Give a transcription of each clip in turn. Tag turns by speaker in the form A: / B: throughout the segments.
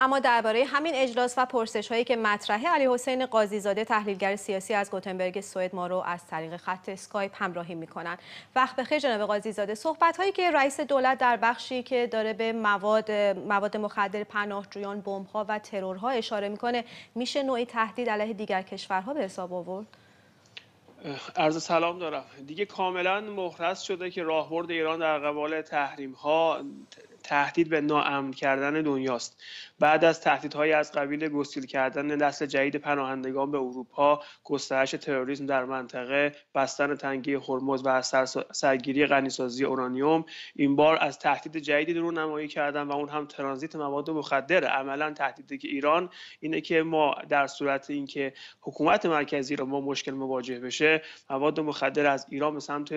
A: اما درباره همین اجلاس و پرسش هایی که مطرحه علی حسین قاضی زاده تحلیلگر سیاسی از گوتنبرگ سوئد ما رو از طریق خط اسکایپ همراهی میکنن وقت بخیر جناب قاضی زاده صحبت هایی که رئیس دولت در بخشی که داره به مواد مواد مخدر پناهجویان بمب ها و ترورها اشاره میکنه میشه نوعی تهدید علیه دیگر کشورها به حساب آورد
B: عرض سلام دارم دیگه کاملا محرز شده که راهبرد ایران در قبال تحریم ها تهدید به ناامن کردن دنیاست بعد از تهدیدهایی از قبیل گسیل کردن نسل جدید پناهندگان به اروپا گسترش تروریسم در منطقه بستن تنگی هرمز و سرگیری غنیسازی اورانیوم این بار از تهدید جدیدی رو نمایی کردن و اون هم ترانزیت مواد مخدر عملا تهدید که ایران اینه که ما در صورت اینکه حکومت مرکزی رو ما مشکل مواجه بشه مواد مخدر از ایران به سمت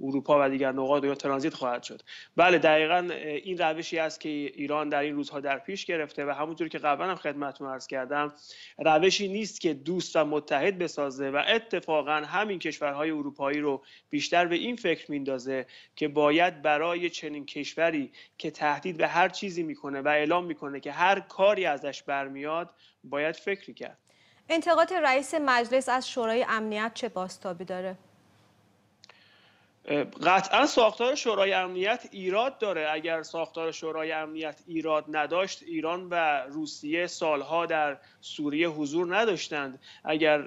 B: اروپا و دیگر نقاط یا ترانزیت خواهد شد بله دقیقا این روشی است که ایران در این روزها در پیش گرفته و همونطور که قبلا هم خدمتتون عرض کردم روشی نیست که دوست و متحد بسازه و اتفاقا همین کشورهای اروپایی رو بیشتر به این فکر میندازه که باید برای چنین کشوری که تهدید به هر چیزی میکنه و اعلام میکنه که هر کاری ازش برمیاد باید فکری کرد
A: انتقاد رئیس مجلس از شورای امنیت چه باستابی داره
B: قطعا ساختار شورای امنیت ایراد داره اگر ساختار شورای امنیت ایراد نداشت ایران و روسیه سالها در سوریه حضور نداشتند اگر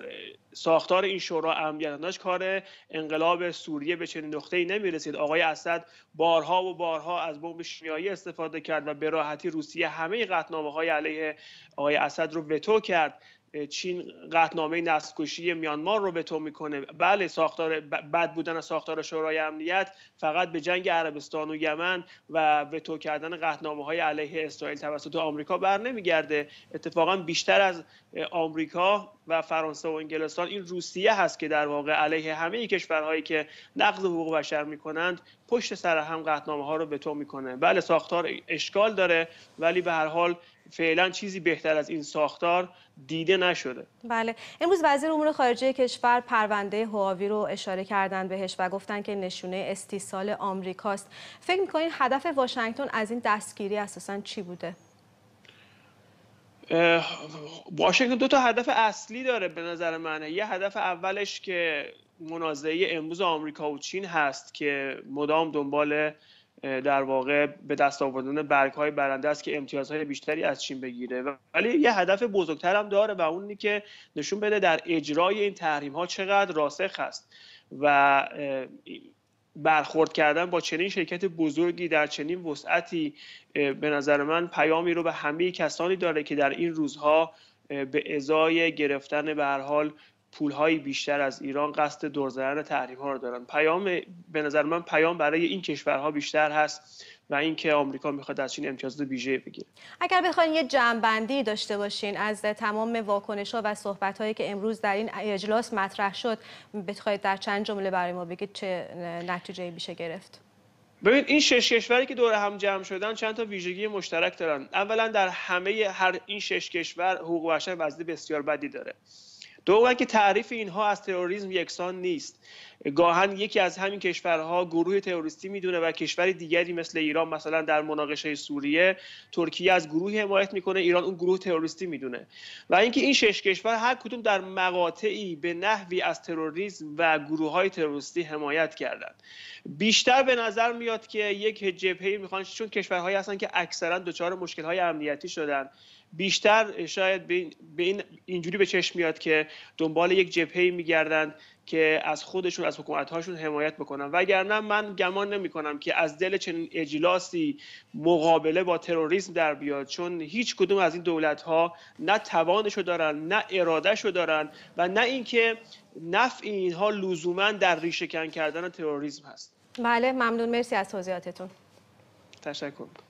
B: ساختار این شورا امنیت نداشت کار انقلاب سوریه به چنین نقطه‌ای نمی‌رسید. آقای اسد بارها و بارها از بمب شیمیایی استفاده کرد و به راحتی روسیه همه قطعنامه‌های علیه آقای اسد رو وتو کرد چین قطنامه نسلکشی میانمار رو به میکنه بله ساختار بد بودن ساختار شورای امنیت فقط به جنگ عربستان و یمن و به کردن قطنامه های علیه اسرائیل توسط آمریکا بر نمیگرده اتفاقا بیشتر از آمریکا و فرانسه و انگلستان این روسیه هست که در واقع علیه همه کشورهایی که نقض حقوق بشر میکنند پشت سر هم قطنامه ها رو به تو میکنه بله ساختار اشکال داره ولی به هر حال فعلا چیزی بهتر از این ساختار دیده نشده
A: بله امروز وزیر امور خارجه کشور پرونده هواوی رو اشاره کردن بهش و گفتن که نشونه استیصال آمریکاست فکر میکنین هدف واشنگتن از این دستگیری اساسا چی بوده
B: واشنگتن دو تا هدف اصلی داره به نظر من یه هدف اولش که منازعه امروز آمریکا و چین هست که مدام دنبال در واقع به دست آوردن برگ های برنده است که امتیازهای بیشتری از چین بگیره ولی یه هدف بزرگتر هم داره و اونی که نشون بده در اجرای این تحریم ها چقدر راسخ است و برخورد کردن با چنین شرکت بزرگی در چنین وسعتی به نظر من پیامی رو به همه کسانی داره که در این روزها به ازای گرفتن به هر حال پولهای بیشتر از ایران قصد دور زدن تحریم ها رو دارن پیام به نظر من پیام برای این کشورها بیشتر هست و اینکه آمریکا میخواد از امتیاز امتیازات ویژه بگیره
A: اگر بخواین یه بندی داشته باشین از تمام واکنش ها و صحبت هایی که امروز در این اجلاس مطرح شد بخواید در چند جمله برای ما بگید چه نتیجه میشه گرفت
B: ببین این شش کشوری که دور هم جمع شدن چند تا ویژگی مشترک دارن اولا در همه هر این شش کشور حقوق بشر وضعیت بسیار بدی داره دوم که تعریف اینها از تروریسم یکسان نیست گاهن یکی از همین کشورها گروه تروریستی میدونه و کشور دیگری مثل ایران مثلا در مناقشه سوریه ترکیه از گروه حمایت میکنه ایران اون گروه تروریستی میدونه و اینکه این شش کشور هر کدوم در مقاطعی به نحوی از تروریسم و گروه های تروریستی حمایت کردند بیشتر به نظر میاد که یک جبهه میخوان چون کشورهایی هستن که اکثرا دچار مشکل های امنیتی شدن بیشتر شاید به این اینجوری به چشم میاد که دنبال یک جبهه میگردند که از خودشون از هاشون حمایت بکنن وگرنه من گمان نمی کنم که از دل چنین اجلاسی مقابله با تروریسم در بیاد چون هیچ کدوم از این دولت ها نه توانشو دارن نه ارادهشو دارن و نه اینکه نفع اینها لزوما در ریشه کردن تروریسم هست
A: بله ممنون مرسی از توضیحاتتون
B: تشکر